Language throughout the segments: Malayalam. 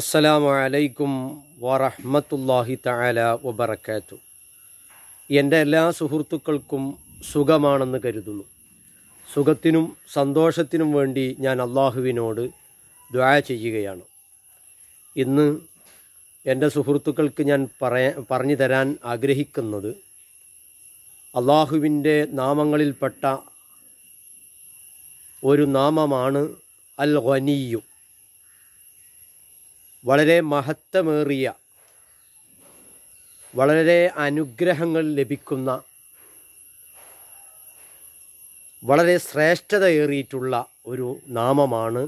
അസ്സലാമു അലൈക്കും വറഹ്മത്തുള്ളാഹി തആല വബറക്കാത്തു എൻ്റെ എല്ലാ സുഹൃത്തുക്കൾക്കും സുഖമാണെന്ന് കരുതുന്നു സുഖത്തിനും സന്തോഷത്തിനും വേണ്ടി ഞാൻ അള്ളാഹുവിനോട് ദ്വാ ചെയ്യുകയാണ് ഇന്ന് എൻ്റെ സുഹൃത്തുക്കൾക്ക് ഞാൻ പറയാ പറഞ്ഞു തരാൻ ആഗ്രഹിക്കുന്നത് അള്ളാഹുവിൻ്റെ നാമങ്ങളിൽപ്പെട്ട ഒരു നാമമാണ് അൽ ഖനിയു വളരെ മഹത്വമേറിയ വളരെ അനുഗ്രഹങ്ങൾ ലഭിക്കുന്ന വളരെ ശ്രേഷ്ഠതയേറിയിട്ടുള്ള ഒരു നാമമാണ്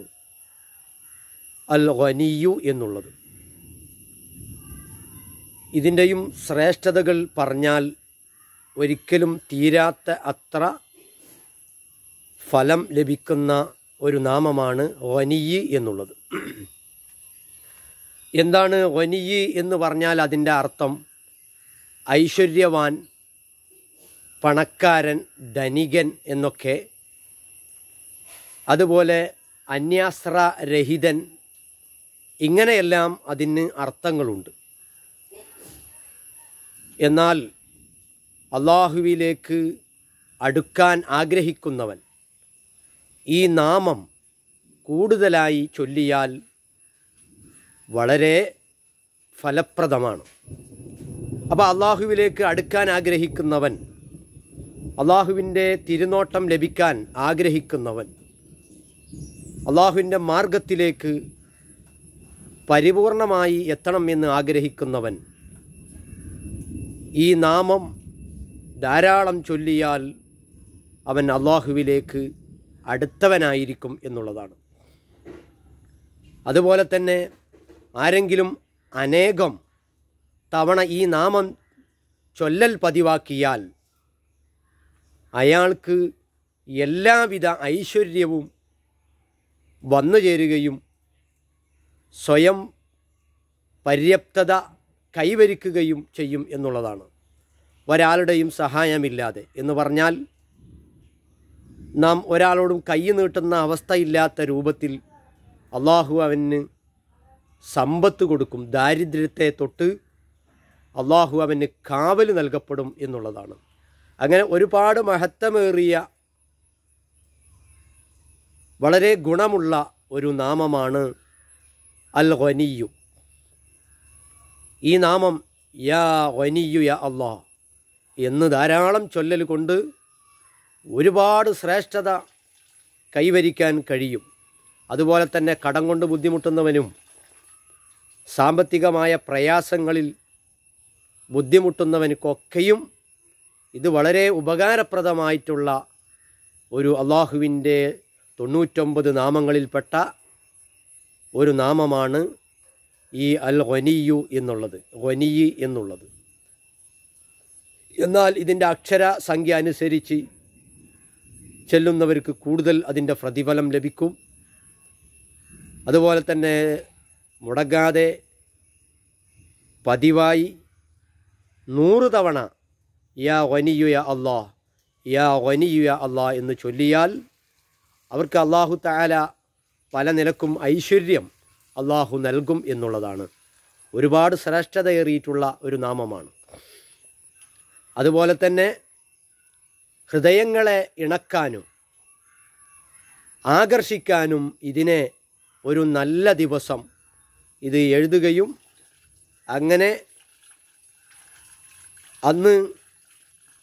അൽ ഖനിയു എന്നുള്ളത് ഇതിൻ്റെയും ശ്രേഷ്ഠതകൾ പറഞ്ഞാൽ ഒരിക്കലും തീരാത്ത അത്ര ഫലം ലഭിക്കുന്ന ഒരു നാമമാണ് ഖനിയ് എന്നുള്ളത് എന്താണ് വനിയി എന്ന് പറഞ്ഞാൽ അതിൻ്റെ അർത്ഥം ഐശ്വര്യവാൻ പണക്കാരൻ ധനികൻ എന്നൊക്കെ അതുപോലെ രഹിതൻ ഇങ്ങനെയെല്ലാം അതിന് അർത്ഥങ്ങളുണ്ട് എന്നാൽ അള്ളാഹുവിയിലേക്ക് അടുക്കാൻ ആഗ്രഹിക്കുന്നവൻ ഈ നാമം കൂടുതലായി ചൊല്ലിയാൽ വളരെ ഫലപ്രദമാണ് അപ്പോൾ അള്ളാഹുവിലേക്ക് അടുക്കാൻ ആഗ്രഹിക്കുന്നവൻ അള്ളാഹുവിൻ്റെ തിരുനോട്ടം ലഭിക്കാൻ ആഗ്രഹിക്കുന്നവൻ അള്ളാഹുവിൻ്റെ മാർഗത്തിലേക്ക് പരിപൂർണമായി എത്തണം എന്ന് ആഗ്രഹിക്കുന്നവൻ ഈ നാമം ധാരാളം ചൊല്ലിയാൽ അവൻ അള്ളാഹുവിലേക്ക് അടുത്തവനായിരിക്കും എന്നുള്ളതാണ് അതുപോലെ തന്നെ ആരെങ്കിലും അനേകം തവണ ഈ നാമം ചൊല്ലൽ പതിവാക്കിയാൽ അയാൾക്ക് എല്ലാവിധ ഐശ്വര്യവും വന്നു ചേരുകയും സ്വയം പര്യാപ്തത കൈവരിക്കുകയും ചെയ്യും എന്നുള്ളതാണ് ഒരാളുടെയും സഹായമില്ലാതെ എന്ന് പറഞ്ഞാൽ നാം ഒരാളോടും കൈ നീട്ടുന്ന അവസ്ഥയില്ലാത്ത രൂപത്തിൽ അള്ളാഹു അവന് സമ്പത്ത് കൊടുക്കും ദാരിദ്ര്യത്തെ തൊട്ട് അള്ളാഹു അവന് കാവൽ നൽകപ്പെടും എന്നുള്ളതാണ് അങ്ങനെ ഒരുപാട് മഹത്വമേറിയ വളരെ ഗുണമുള്ള ഒരു നാമമാണ് അൽ ഖനിയു ഈ നാമം യാ ഖനിയു യാ അള്ളാഹ് എന്ന് ധാരാളം ചൊല്ലൽ കൊണ്ട് ഒരുപാട് ശ്രേഷ്ഠത കൈവരിക്കാൻ കഴിയും അതുപോലെ തന്നെ കടം കൊണ്ട് ബുദ്ധിമുട്ടുന്നവനും സാമ്പത്തികമായ പ്രയാസങ്ങളിൽ ബുദ്ധിമുട്ടുന്നവനക്കൊക്കെയും ഇത് വളരെ ഉപകാരപ്രദമായിട്ടുള്ള ഒരു അള്ളാഹുവിൻ്റെ തൊണ്ണൂറ്റൊമ്പത് നാമങ്ങളിൽപ്പെട്ട ഒരു നാമമാണ് ഈ അൽ ഖനിയു എന്നുള്ളത് ഖനിയി എന്നുള്ളത് എന്നാൽ ഇതിൻ്റെ അക്ഷര സംഖ്യ അനുസരിച്ച് ചെല്ലുന്നവർക്ക് കൂടുതൽ അതിൻ്റെ പ്രതിഫലം ലഭിക്കും അതുപോലെ തന്നെ മുടങ്ങാതെ പതിവായി നൂറ് തവണ യാ വനിയുയ അള്ളാ യാ വനിയുയ അള്ളാ എന്ന് ചൊല്ലിയാൽ അവർക്ക് അള്ളാഹു താല പല നിലക്കും ഐശ്വര്യം അള്ളാഹു നൽകും എന്നുള്ളതാണ് ഒരുപാട് ശ്രേഷ്ഠതയേറിയിട്ടുള്ള ഒരു നാമമാണ് അതുപോലെ തന്നെ ഹൃദയങ്ങളെ ഇണക്കാനും ആകർഷിക്കാനും ഇതിനെ ഒരു നല്ല ദിവസം ഇത് എഴുതുകയും അങ്ങനെ അന്ന്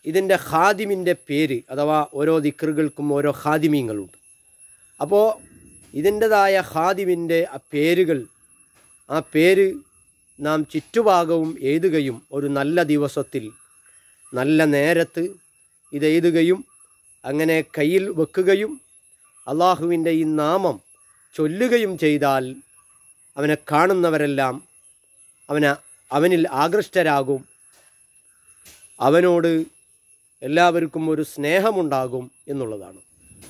ഇതിൻ്റെ ഹാദിമിൻ്റെ പേര് അഥവാ ഓരോ ദിക്റുകൾക്കും ഓരോ ഹാദിമീങ്ങളുണ്ട് അപ്പോൾ ഇതിൻ്റെതായ ഹാദിമിൻ്റെ ആ പേരുകൾ ആ പേര് നാം ചുറ്റുഭാഗവും എഴുതുകയും ഒരു നല്ല ദിവസത്തിൽ നല്ല നേരത്ത് ഇത് എഴുതുകയും അങ്ങനെ കയ്യിൽ വെക്കുകയും അള്ളാഹുവിൻ്റെ ഈ നാമം ചൊല്ലുകയും ചെയ്താൽ അവനെ കാണുന്നവരെല്ലാം അവനെ അവനിൽ ആകൃഷ്ടരാകും അവനോട് എല്ലാവർക്കും ഒരു സ്നേഹമുണ്ടാകും എന്നുള്ളതാണ്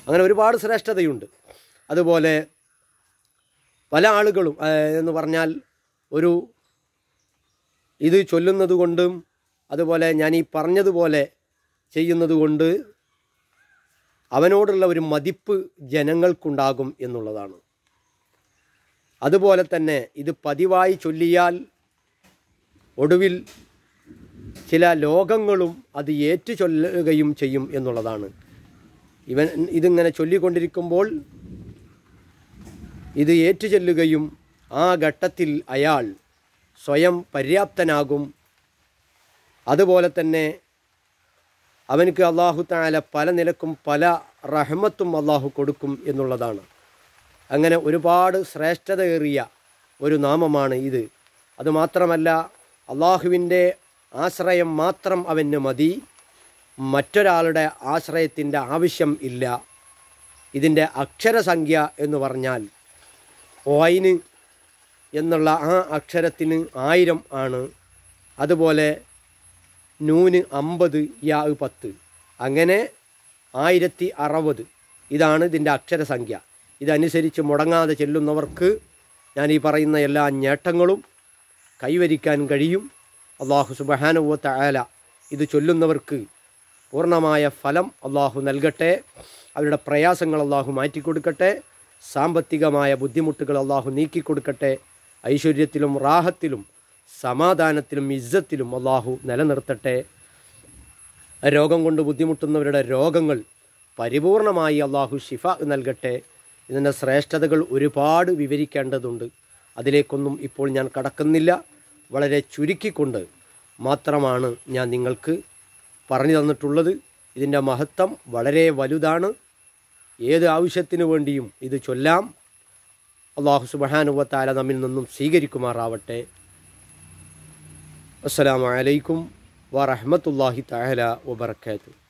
അങ്ങനെ ഒരുപാട് ശ്രേഷ്ഠതയുണ്ട് അതുപോലെ പല ആളുകളും എന്ന് പറഞ്ഞാൽ ഒരു ഇത് ചൊല്ലുന്നത് കൊണ്ടും അതുപോലെ ഞാൻ ഈ പറഞ്ഞതുപോലെ ചെയ്യുന്നത് കൊണ്ട് അവനോടുള്ള ഒരു മതിപ്പ് ജനങ്ങൾക്കുണ്ടാകും എന്നുള്ളതാണ് അതുപോലെ തന്നെ ഇത് പതിവായി ചൊല്ലിയാൽ ഒടുവിൽ ചില ലോകങ്ങളും അത് ഏറ്റു ചൊല്ലുകയും ചെയ്യും എന്നുള്ളതാണ് ഇവൻ ഇതിങ്ങനെ ചൊല്ലിക്കൊണ്ടിരിക്കുമ്പോൾ ഇത് ഏറ്റു ചൊല്ലുകയും ആ ഘട്ടത്തിൽ അയാൾ സ്വയം പര്യാപ്തനാകും അതുപോലെ തന്നെ അവനക്ക് അള്ളാഹു താല പല നിലക്കും പല റഹ്മത്തും അള്ളാഹു കൊടുക്കും എന്നുള്ളതാണ് അങ്ങനെ ഒരുപാട് ശ്രേഷ്ഠതയേറിയ ഒരു നാമമാണ് ഇത് അതുമാത്രമല്ല അള്ളാഹുവിൻ്റെ ആശ്രയം മാത്രം അവന് മതി മറ്റൊരാളുടെ ആശ്രയത്തിൻ്റെ ആവശ്യം ഇല്ല ഇതിൻ്റെ അക്ഷരസംഖ്യ എന്ന് പറഞ്ഞാൽ ഓയിന് എന്നുള്ള ആ അക്ഷരത്തിന് ആയിരം ആണ് അതുപോലെ നൂന് അമ്പത് യാ പത്ത് അങ്ങനെ ആയിരത്തി അറുപത് ഇതാണ് ഇതിൻ്റെ അക്ഷരസംഖ്യ ഇതനുസരിച്ച് മുടങ്ങാതെ ചെല്ലുന്നവർക്ക് ഞാൻ ഈ പറയുന്ന എല്ലാ നേട്ടങ്ങളും കൈവരിക്കാൻ കഴിയും അള്ളാഹു സുബഹാനുവത്ത ആല ഇത് ചൊല്ലുന്നവർക്ക് പൂർണ്ണമായ ഫലം അള്ളാഹു നൽകട്ടെ അവരുടെ പ്രയാസങ്ങൾ അള്ളാഹു മാറ്റിക്കൊടുക്കട്ടെ സാമ്പത്തികമായ ബുദ്ധിമുട്ടുകൾ അള്ളാഹു നീക്കിക്കൊടുക്കട്ടെ ഐശ്വര്യത്തിലും റാഹത്തിലും സമാധാനത്തിലും ഇജ്ജത്തിലും അള്ളാഹു നിലനിർത്തട്ടെ രോഗം കൊണ്ട് ബുദ്ധിമുട്ടുന്നവരുടെ രോഗങ്ങൾ പരിപൂർണമായി അള്ളാഹു ഷിഫ നൽകട്ടെ ഇതിൻ്റെ ശ്രേഷ്ഠതകൾ ഒരുപാട് വിവരിക്കേണ്ടതുണ്ട് അതിലേക്കൊന്നും ഇപ്പോൾ ഞാൻ കടക്കുന്നില്ല വളരെ ചുരുക്കിക്കൊണ്ട് മാത്രമാണ് ഞാൻ നിങ്ങൾക്ക് പറഞ്ഞു തന്നിട്ടുള്ളത് ഇതിൻ്റെ മഹത്വം വളരെ വലുതാണ് ഏത് ആവശ്യത്തിനു വേണ്ടിയും ഇത് ചൊല്ലാം അള്ളാഹു സുബഹാനുവത്താല നമ്മിൽ നിന്നും സ്വീകരിക്കുമാറാവട്ടെ അസ്സാം വലൈക്കും വറഹമത്തല്ലാഹി താഹല വബർക്കാത്തു